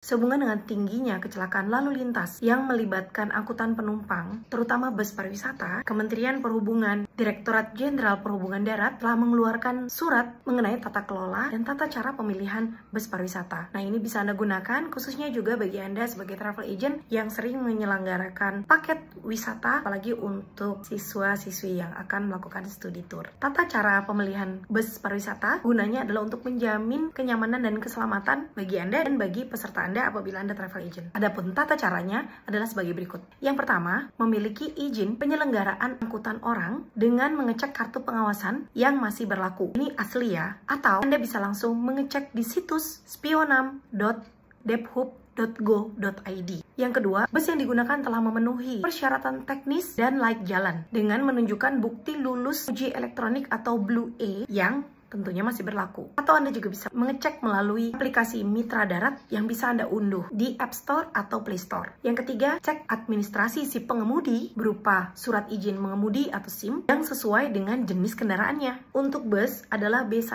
Sehubungan dengan tingginya kecelakaan lalu lintas yang melibatkan angkutan penumpang, terutama bus pariwisata, Kementerian Perhubungan, Direktorat Jenderal Perhubungan Darat telah mengeluarkan surat mengenai tata kelola dan tata cara pemilihan bus pariwisata. Nah, ini bisa Anda gunakan khususnya juga bagi Anda sebagai travel agent yang sering menyelenggarakan paket wisata apalagi untuk siswa-siswi yang akan melakukan studi tour. Tata cara pemilihan bus pariwisata gunanya adalah untuk menjamin kenyamanan dan keselamatan bagi Anda dan bagi peserta anda apabila Anda travel agent. Adapun tata caranya adalah sebagai berikut. Yang pertama, memiliki izin penyelenggaraan angkutan orang dengan mengecek kartu pengawasan yang masih berlaku. Ini asli ya. Atau Anda bisa langsung mengecek di situs spionam.debhub go.id. Yang kedua, bus yang digunakan telah memenuhi persyaratan teknis dan layak jalan dengan menunjukkan bukti lulus uji elektronik atau Blue A yang tentunya masih berlaku. Atau Anda juga bisa mengecek melalui aplikasi Mitra Darat yang bisa Anda unduh di App Store atau Play Store. Yang ketiga, cek administrasi si pengemudi berupa surat izin mengemudi atau SIM yang sesuai dengan jenis kendaraannya. Untuk bus adalah B1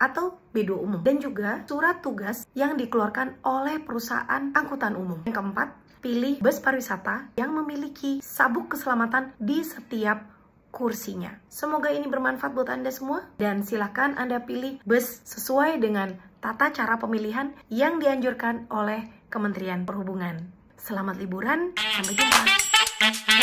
atau B2 umum dan juga surat tugas yang dikeluarkan oleh perusahaan angkutan umum. Yang keempat, pilih bus pariwisata yang memiliki sabuk keselamatan di setiap kursinya. Semoga ini bermanfaat buat Anda semua dan silakan Anda pilih bus sesuai dengan tata cara pemilihan yang dianjurkan oleh Kementerian Perhubungan. Selamat liburan, sampai jumpa.